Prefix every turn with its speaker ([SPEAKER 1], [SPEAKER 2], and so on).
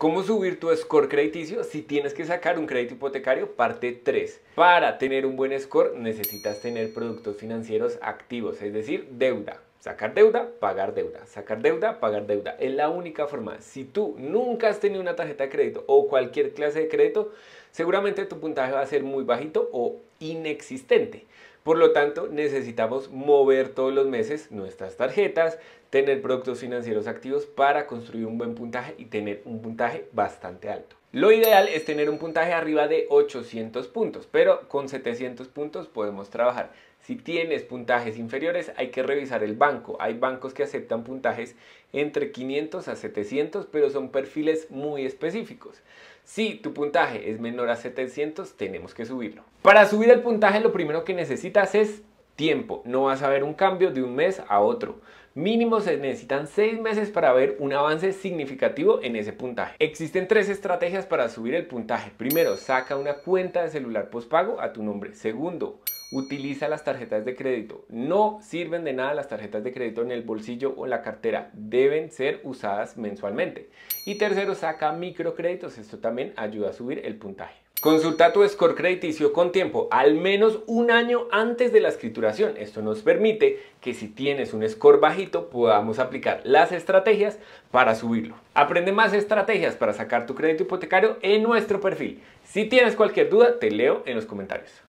[SPEAKER 1] ¿Cómo subir tu score crediticio si tienes que sacar un crédito hipotecario? Parte 3. Para tener un buen score necesitas tener productos financieros activos, es decir, deuda. Sacar deuda, pagar deuda. Sacar deuda, pagar deuda. Es la única forma. Si tú nunca has tenido una tarjeta de crédito o cualquier clase de crédito, seguramente tu puntaje va a ser muy bajito o inexistente. Por lo tanto, necesitamos mover todos los meses nuestras tarjetas, tener productos financieros activos para construir un buen puntaje y tener un puntaje bastante alto. Lo ideal es tener un puntaje arriba de 800 puntos, pero con 700 puntos podemos trabajar. Si tienes puntajes inferiores, hay que revisar el banco. Hay bancos que aceptan puntajes entre 500 a 700, pero son perfiles muy específicos. Si tu puntaje es menor a 700, tenemos que subirlo. Para subir el puntaje, lo primero que necesitas es tiempo. No vas a ver un cambio de un mes a otro. Mínimo se necesitan seis meses para ver un avance significativo en ese puntaje. Existen tres estrategias para subir el puntaje. Primero, saca una cuenta de celular postpago a tu nombre. Segundo, utiliza las tarjetas de crédito. No sirven de nada las tarjetas de crédito en el bolsillo o en la cartera. Deben ser usadas mensualmente. Y tercero, saca microcréditos. Esto también ayuda a subir el puntaje. Consulta tu score crediticio con tiempo, al menos un año antes de la escrituración. Esto nos permite que si tienes un score bajito podamos aplicar las estrategias para subirlo. Aprende más estrategias para sacar tu crédito hipotecario en nuestro perfil. Si tienes cualquier duda, te leo en los comentarios.